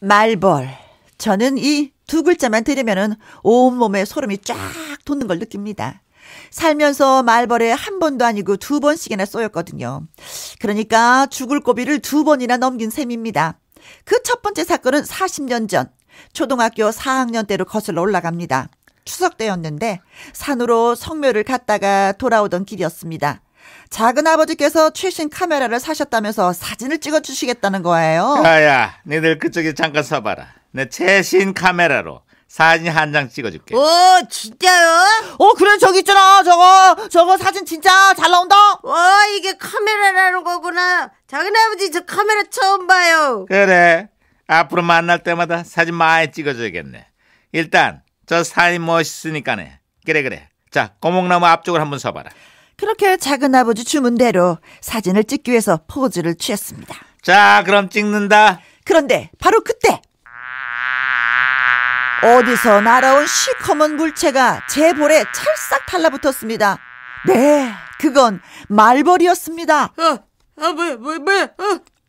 말벌. 저는 이 두 글자만 들으면 온몸에 소름이 쫙 돋는 걸 느낍니다. 살면서 말벌에 한 번도 아니고 두 번씩이나 쏘였거든요. 그러니까 죽을 고비를 두 번이나 넘긴 셈입니다. 그 첫 번째 사건은 40년 전 초등학교 4학년 때로 거슬러 올라갑니다. 추석 때였는데 산으로 성묘를 갔다가 돌아오던 길이었습니다. 작은 아버지께서 최신 카메라를 사셨다면서 사진을 찍어 주시겠다는 거예요. 야야, 니들 그쪽에 잠깐 서봐라. 내 최신 카메라로 사진 한 장 찍어줄게. 오, 진짜요? 어, 그래, 저기 있잖아. 저거, 저거 사진 진짜 잘 나온다. 와, 이게 카메라라는 거구나. 작은 아버지, 저 카메라 처음 봐요. 그래. 앞으로 만날 때마다 사진 많이 찍어줘야겠네. 일단, 저 사진 멋있으니까네. 그래, 그래. 자, 고목나무 앞쪽을 한번 서봐라. 그렇게 작은 아버지 주문대로 사진을 찍기 위해서 포즈를 취했습니다. 자, 그럼 찍는다. 그런데 바로 그때 어디서 날아온 시커먼 물체가 제 볼에 찰싹 달라붙었습니다. 네, 그건 말벌이었습니다. 아, 아, 뭐, 뭐, 뭐, 아,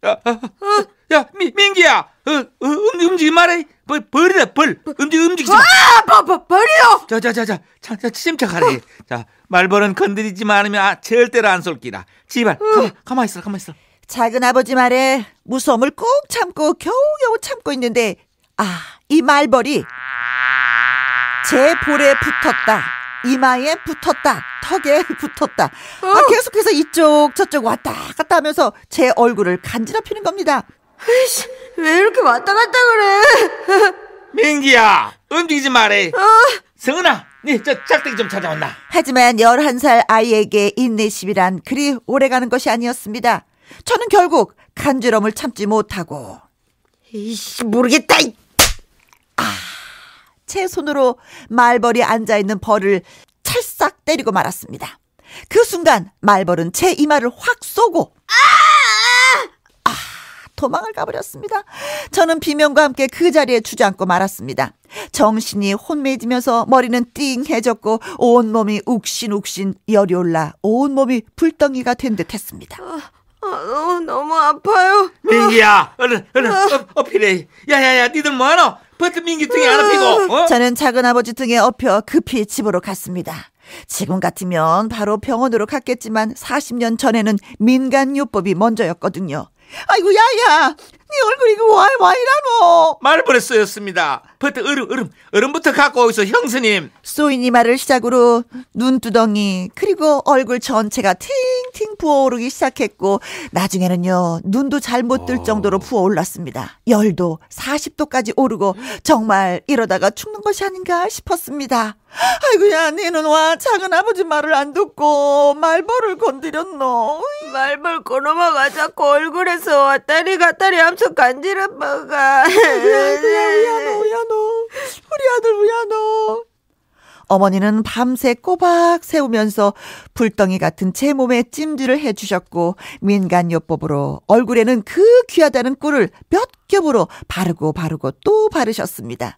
아, 아. 야, 미, 민기야, 어, 어, 움직이지 음, 말아. 벌, 벌이다, 벌. 움직, 움직이지 마. 아, 벌, 벌, 벌이요! 자, 자, 자, 자, 자, 자 침착하래. 어. 자, 말벌은 건드리지 않으면 아, 절대로 안 쏠기라. 지발, 어. 가만, 가만 있어, 가만 있어. 작은 아버지 말에 무서움을 꾹 참고 겨우겨우 참고 있는데, 아, 이 말벌이 제 볼에 붙었다. 이마에 붙었다. 턱에 붙었다. 아, 어. 아, 계속해서 이쪽 저쪽 왔다 갔다 하면서 제 얼굴을 간지럽히는 겁니다. 으이씨, 왜 이렇게 왔다 갔다 그래? 민기야, 움직이지 말해. 어. 승은아, 네, 저 짝대기 좀 찾아온나. 하지만 11살 아이에게 인내심이란 그리 오래가는 것이 아니었습니다. 저는 결국 간지럼을 참지 못하고 이씨 모르겠다. 아, 제 손으로 말벌이 앉아 있는 벌을 찰싹 때리고 말았습니다. 그 순간 말벌은 제 이마를 확 쏘고 아! 도망을 가버렸습니다. 저는 비명과 함께 그 자리에 주저앉고 말았습니다. 정신이 혼미해지면서 머리는 띵해졌고 온몸이 욱신욱신 열이 올라 온몸이 불덩이가 된 듯했습니다. 어, 어, 너무 아파요. 민기야, 얼른 얼른 어, 어필해. 야야야, 니들 뭐하노? 버튼 민기 등에 안 업히고. 어? 저는 작은 아버지 등에 업혀 급히 집으로 갔습니다. 지금 같으면 바로 병원으로 갔겠지만 40년 전에는 민간요법이 먼저였거든요. 아이고 야야 네 얼굴이 그 와이 와이라노 말벌에 쏘였습니다 버터 얼음 얼음 얼음부터 갖고 오이소 형수님 쏘인 이 말을 시작으로 눈두덩이 그리고 얼굴 전체가 팅팅 부어오르기 시작했고 나중에는요 눈도 잘 못뜰 어. 정도로 부어올랐습니다 열도 40도까지 오르고 정말 이러다가 죽는 것이 아닌가 싶었습니다 아이고야 니는 네 와 작은 아버지 말을 안 듣고 말벌을 건드렸노 말벌 꼬넘어가 자꾸 얼굴에서 왔다리 갔다리 함 엄청 간지럽어가. 그래, 우야노, 우야노. 우리 아들 우야노. 어머니는 밤새 꼬박 세우면서 불덩이 같은 제 몸에 찜질을 해주셨고 민간요법으로 얼굴에는 그 귀하다는 꿀을 몇 겹으로 바르고 바르고 또 바르셨습니다.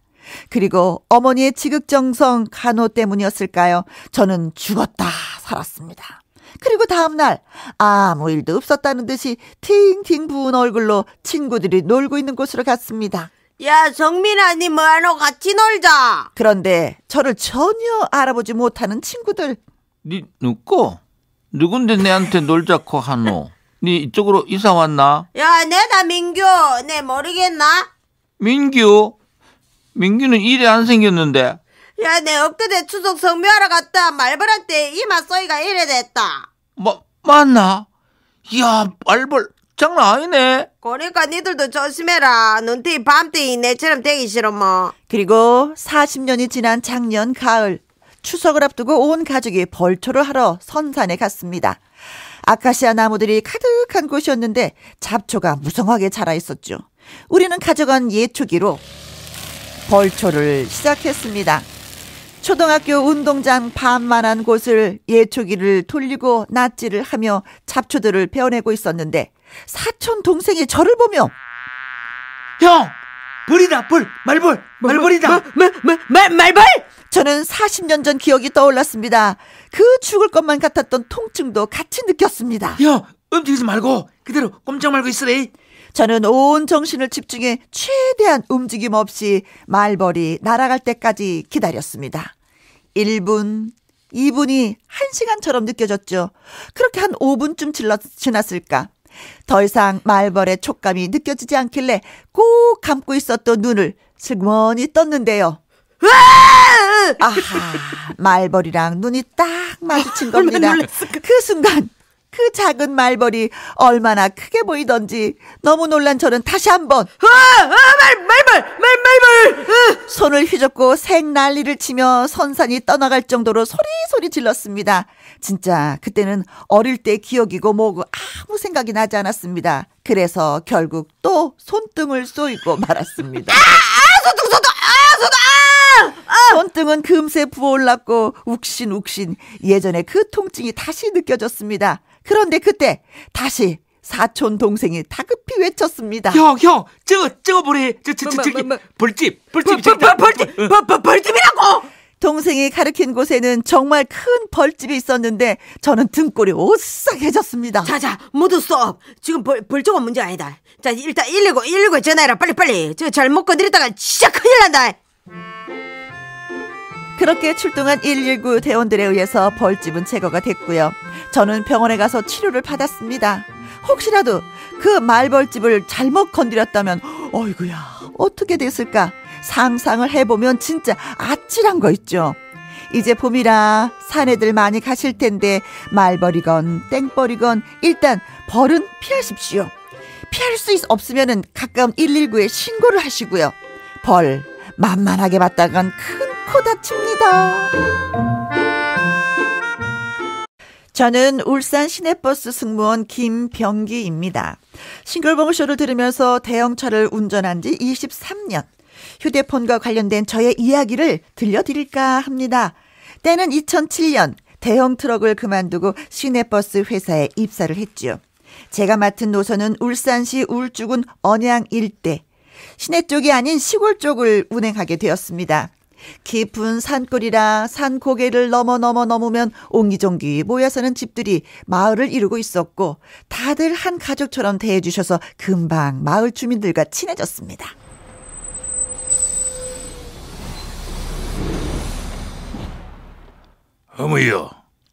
그리고 어머니의 지극정성 간호 때문이었을까요? 저는 죽었다 살았습니다. 그리고 다음날 아무 일도 없었다는 듯이 팅팅 부은 얼굴로 친구들이 놀고 있는 곳으로 갔습니다. 야, 정민아, 니 뭐하노? 같이 놀자. 그런데 저를 전혀 알아보지 못하는 친구들. 니 누구? 누군데 내한테 놀자고 하노? 니 이쪽으로 이사 왔나? 야, 내다 민규. 내 모르겠나? 민규? 민규는 일에 안 생겼는데. 야, 내 엊그제 추석 성묘하러 갔다 말벌한 테 이마 소이가 이래 됐다. 마, 맞나? 야, 말벌 장난 아니네. 그러니까 니들도 조심해라. 눈티 밤티 내처럼 되기 싫어 뭐. 그리고 40년이 지난 작년 가을 추석을 앞두고 온 가족이 벌초를 하러 선산에 갔습니다. 아카시아 나무들이 가득한 곳이었는데 잡초가 무성하게 자라 있었죠. 우리는 가져간 예초기로 벌초를 시작했습니다. 초등학교 운동장 반만한 곳을 예초기를 돌리고 낫지를 하며 잡초들을 베어내고 있었는데 사촌 동생이 저를 보며 형 불이다 불 말불 뭐, 뭐, 말불이다 말말 뭐, 말벌 저는 40년 전 기억이 떠올랐습니다. 그 죽을 것만 같았던 통증도 같이 느꼈습니다. 형 움직이지 말고 그대로 꼼짝 말고 있으래. 저는 온 정신을 집중해 최대한 움직임 없이 말벌이 날아갈 때까지 기다렸습니다. 1분, 2분이 1시간처럼 느껴졌죠. 그렇게 한 5분쯤 지났을까. 더 이상 말벌의 촉감이 느껴지지 않길래 꼭 감고 있었던 눈을 슬그머니 떴는데요. 아하, 말벌이랑 눈이 딱 마주친 겁니다. 그 순간 그 작은 말벌이 얼마나 크게 보이던지 너무 놀란 저는 다시 한번 아, 아, 말, 말벌, 말, 말벌 으! 어. 손을 휘젓고 생 난리를 치며 선산이 떠나갈 정도로 소리소리 질렀습니다. 진짜 그때는 어릴 때 기억이고 뭐고 아무 생각이 나지 않았습니다. 그래서 결국 또 손등을 쏘이고 말았습니다. 아, 아, 손등, 손등, 아, 손등, 아! 아. 손등은 금세 부어올랐고 욱신욱신 예전에그 통증이 다시 느껴졌습니다. 그런데 그때 다시 사촌 동생이 다급히 외쳤습니다. 형, 형, 저거, 저거 뭐래? 저, 저, 저, 뭐, 뭐, 기 뭐, 벌집, 벌집, 벌, 벌, 벌집, 어, 어. 벌, 집이라고 동생이 가르킨 곳에는 정말 큰 벌집이 있었는데 저는 등골이 오싹해졌습니다. 자자, 모두 스톱. 지금 벌, 벌집은 문제 아니다. 자, 일단 119, 119 전화해라. 빨리빨리. 저잘못 건드렸다가 진짜 큰일 난다. 그렇게 출동한 119 대원들에 의해서 벌집은 제거가 됐고요. 저는 병원에 가서 치료를 받았습니다. 혹시라도 그 말벌집을 잘못 건드렸다면 어이구야 어떻게 됐을까 상상을 해보면 진짜 아찔한 거 있죠. 이제 봄이라 산에들 많이 가실 텐데 말벌이건 땡벌이건 일단 벌은 피하십시오. 피할 수 없으면 가까운 119에 신고를 하시고요. 벌 만만하게 봤다간 큰코 다칩니다. 저는 울산 시내버스 승무원 김병기입니다. 싱글벙쇼를 들으면서 대형차를 운전한 지 23년. 휴대폰과 관련된 저의 이야기를 들려드릴까 합니다. 때는 2007년 대형 트럭을 그만두고 시내버스 회사에 입사를 했지 제가 맡은 노선은 울산시 울주군 언양 일대. 시내 쪽이 아닌 시골 쪽을 운행하게 되었습니다. 깊은 산골이라 산 고개를 넘어 넘어 넘으면 옹기종기 모여 사는 집들이 마을을 이루고 있었고 다들 한 가족처럼 대해 주셔서 금방 마을 주민들과 친해졌습니다. 어머요,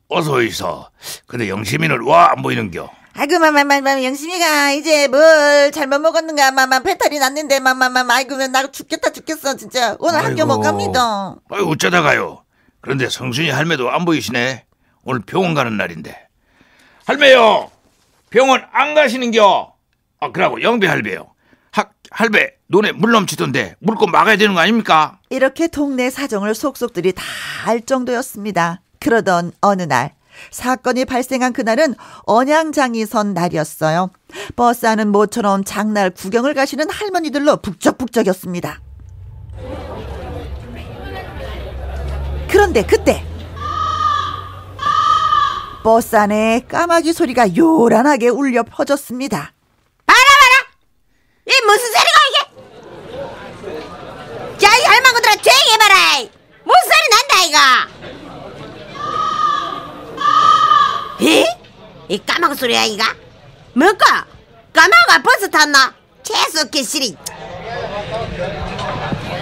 어서 오이소. 근데 영시민은 와안 보이는겨. 아이고 마마마마 영심이가 이제 뭘 잘못 먹었는가 마마 배탈이 났는데 마마마 아이고 나 죽겠다 죽겠어 진짜 오늘 학교 못 갑니다. 아유 어쩌다가요. 그런데 성순이 할매도 안 보이시네. 오늘 병원 가는 날인데. 할매요. 병원 안 가시는겨. 아 그러고 영배 할배요. 학 할배 눈에 물 넘치던데 물고 막아야 되는 거 아닙니까? 이렇게 동네 사정을 속속들이 다 알 정도였습니다. 그러던 어느 날 사건이 발생한 그날은 언양장이 선 날이었어요. 버스 안은 모처럼 장날 구경을 가시는 할머니들로 북적북적이었습니다. 그런데 그때 버스 안에 까마귀 소리가 요란하게 울려 퍼졌습니다. 봐라 봐라! 이 무슨 소리가 이게? 야이 할망구들아 조용히 해봐라! 무슨 소리 난다 이거! 에? 이 까마귀 소리야 이가? 뭘까? 까마귀가 버스 탔나? 채소 개시리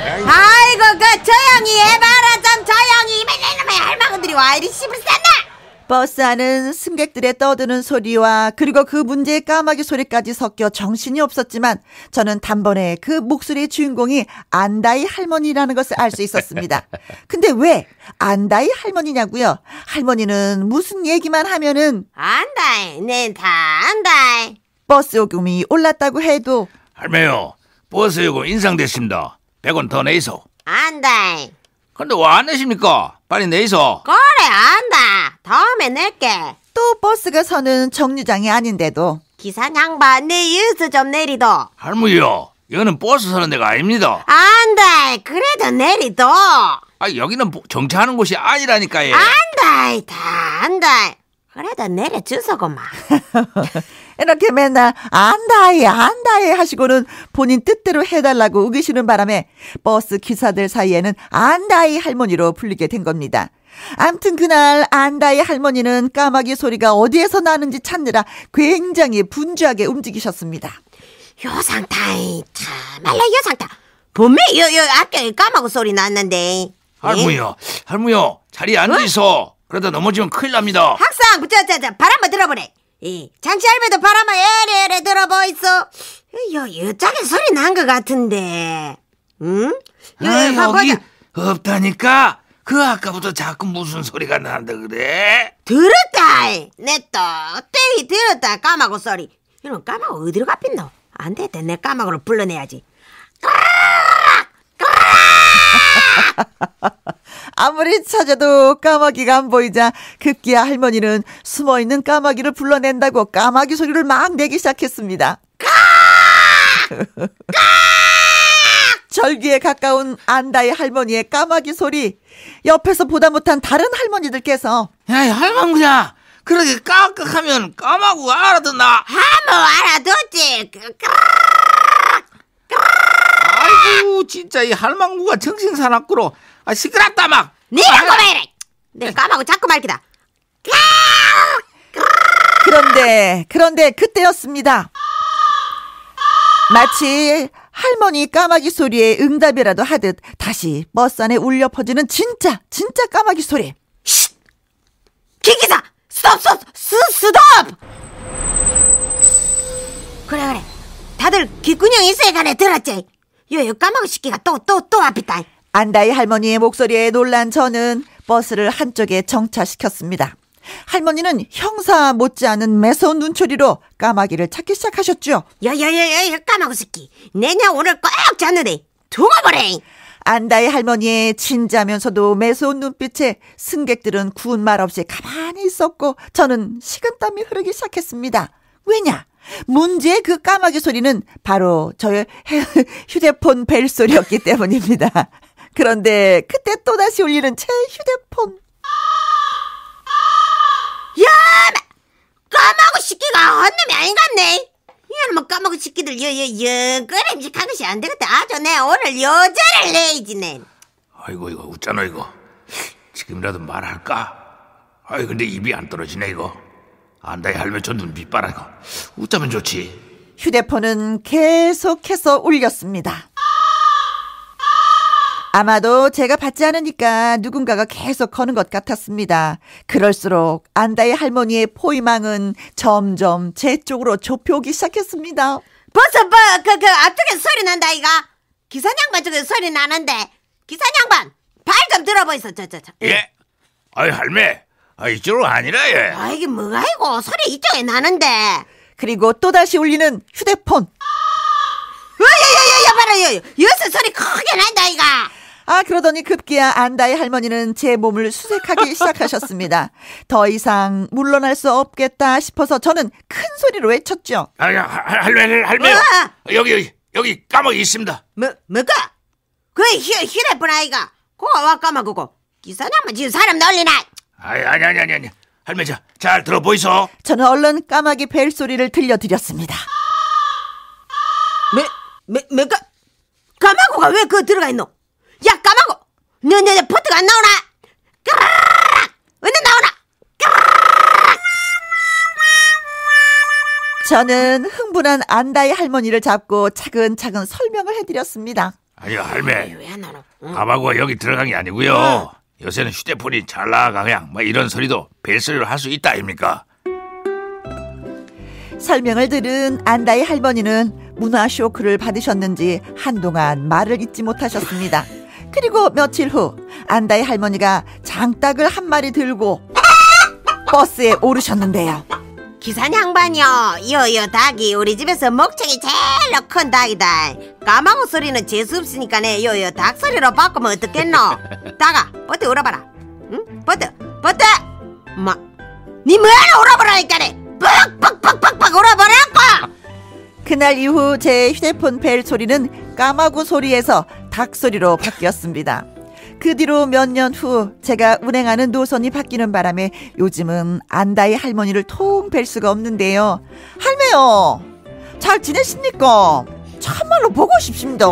아이고 그 조용히 해봐라 좀 조용히 이놈의 할망구들이 와 이리 씹을 쌌나? 버스 안은 승객들의 떠드는 소리와 그리고 그 문제의 까마귀 소리까지 섞여 정신이 없었지만 저는 단번에 그 목소리의 주인공이 안다이 할머니라는 것을 알 수 있었습니다. 근데 왜 안다이 할머니냐고요? 할머니는 무슨 얘기만 하면은 안다이, 네다 안다이. 버스 요금이 올랐다고 해도 할매요, 버스 요금 인상됐습니다. 100원 더 내이소. 안다이. 근데 왜 안 내십니까? 빨리 내이소. 그래, 안다이. 다음에 낼게. 또 버스가 서는 정류장이 아닌데도. 기사 양반, 내 유스 좀 내리도. 할머니요, 여기는 버스 서는 데가 아닙니다. 안 돼, 그래도 내리도. 아, 여기는 정차하는 곳이 아니라니까, 요안 돼, 다 안 돼. 그래도 내려주소고만. 이렇게 맨날 안다해안다해 하시고는 본인 뜻대로 해달라고 우기시는 바람에 버스 기사들 사이에는 안다해 할머니로 불리게 된 겁니다. 암튼 그날 안다의 할머니는 까마귀 소리가 어디에서 나는지 찾느라 굉장히 분주하게 움직이셨습니다. 요상타이 참말로 요상타 분명히 요, 요 아까 까마귀 소리 났는데 할머니요 할머니요 자리에 앉으이 어? 그러다 넘어지면 큰일 납니다 항상 자자자 바람만 들어보래 이 장치 할배도 바람만 에레에레 들어보이소 요 요짝에 소리 난 것 같은데 응? 요, 요, 여기 없다니까 그 아까부터 자꾸 무슨 소리가 난다 그래? 들었다. 내또 땡이 들었다. 까마고 소리. 이런 까마고 어디로 가핀노? 안 되겠다. 내 까마고를 불러내야지. 아무리 찾아도 까마귀가 안 보이자 급기야 할머니는 숨어 있는 까마귀를 불러낸다고 까마귀 소리를 막 내기 시작했습니다. 까까 절기에 가까운 안다의 할머니의 까마귀 소리 옆에서 보다 못한 다른 할머니들께서 야이 할망구야 그렇게 깍깍하면 까마귀 알아듣나 아무 뭐 알아듣지 그, 그, 아이고 진짜 이 할망구가 정신사납구로 아 시끄럽다 막네가고래해내 아, 네. 까마귀 자꾸 말기다 그, 그런데 그런데 그때였습니다 마치 할머니 까마귀 소리에 응답이라도 하듯 다시 버스 안에 울려 퍼지는 진짜 진짜 까마귀 소리. 쉿! 기기사! 스톱 스톱! 스, 스톱! 그래 그래 다들 귓구녕이 세간에 들었지? 요요 까마귀 시끼가 또 또 또 앞이다. 안다이 할머니의 목소리에 놀란 저는 버스를 한쪽에 정차시켰습니다. 할머니는 형사 못지않은 매서운 눈초리로 까마귀를 찾기 시작하셨죠. 야야야야 까마귀 새끼 내내 오늘 꼭 자느래 두어버래 안다의 할머니의 진자면서도 매서운 눈빛에 승객들은 구운 말 없이 가만히 있었고 저는 식은땀이 흐르기 시작했습니다. 왜냐? 문제의 그 까마귀 소리는 바로 저의 휴대폰 벨 소리였기 때문입니다. 그런데 그때 또다시 울리는 제 휴대폰. 까마 까마고 식기가 한 놈이 아닌갑네 이놈의 까마고 식기들 여여여 끄림직한 것이 안 되겠다 아주 내 오늘 여자를 내이지네 아이고 이거 웃잖아 이거 지금이라도 말할까 아이 근데 입이 안 떨어지네 이거 안다이 할매촌 눈 밑바라 이거 웃자면 좋지 휴대폰은 계속해서 울렸습니다 아마도 제가 받지 않으니까 누군가가 계속 거는 것 같았습니다. 그럴수록 안다의 할머니의 포위망은 점점 제 쪽으로 좁혀오기 시작했습니다. 벌써 봐, 뭐, 그, 그 앞쪽에 소리 난다 이가 기사 양반 쪽에 소리 나는데 기사 양반 발 좀 들어보이소 저저 저. 예. 아이 할매, 아 이쪽으로 아니라 예. 아 이게 뭐가 이고 소리 이쪽에 나는데. 그리고 또 다시 울리는 휴대폰. 으야야야야 어, 봐라 여 여기서 소리 크게 난다 이가. 아, 그러더니 급기야 안다의 할머니는 제 몸을 수색하기 시작하셨습니다. 더 이상 물러날 수 없겠다 싶어서 저는 큰 소리로 외쳤죠. 아, 할머니할머니 뭐? 여기, 여기, 여기 까마귀 있습니다. 뭐, 뭐가? 그 히, 히레뿐 아이가. 고와 까마귀고. 기사냐면 지금 사람 놀리나. 아니, 아니, 아니, 아니. 아니. 할매자, 잘 들어보이소. 저는 얼른 까마귀 벨소리를 들려드렸습니다. 매, 뭐, 매, 뭐, 매가, 까마귀가 왜 그 들어가 있노? 너, 너, 너 포트가 안 나오나? 까라락! 왜너 나오나? 까라락! 저는 흥분한 안다의 할머니를 잡고 차근차근 설명을 해드렸습니다. 아니요, 할매. 왜안 나오나? 응. 밥하고 여기 들어간 게 아니고요. 어. 요새는 휴대폰이 잘 나가 그냥 뭐 이런 소리도 벨소리로 할 수 있다 아닙니까? 설명을 들은 안다의 할머니는 문화 쇼크를 받으셨는지 한동안 말을 잇지 못하셨습니다. 그리고 며칠 후 안다의 할머니가 장닭을 한 마리 들고 버스에 오르셨는데요. 기사님 양반이요. 이어이어 닭이 우리 집에서 목청이 제일 큰 닭이다. 까마어 소리는 재수 없으니까네. 이어이어 닭 소리로 바꾸면 어떻겠노? 닭아, 버트 울어봐라. 응? 버트, 버트. 마, 뭐? 니 뭐하러 울어보라니까네. 빡빡 빡 빡빡 울어보라고. 그날 이후 제 휴대폰 벨 소리는 까마구 소리에서 닭소리로 바뀌었습니다. 그 뒤로 몇 년 후 제가 운행하는 노선이 바뀌는 바람에 요즘은 안다의 할머니를 통 뵐 수가 없는데요. 할매요, 잘 지내십니까? 참말로 보고 싶습니다.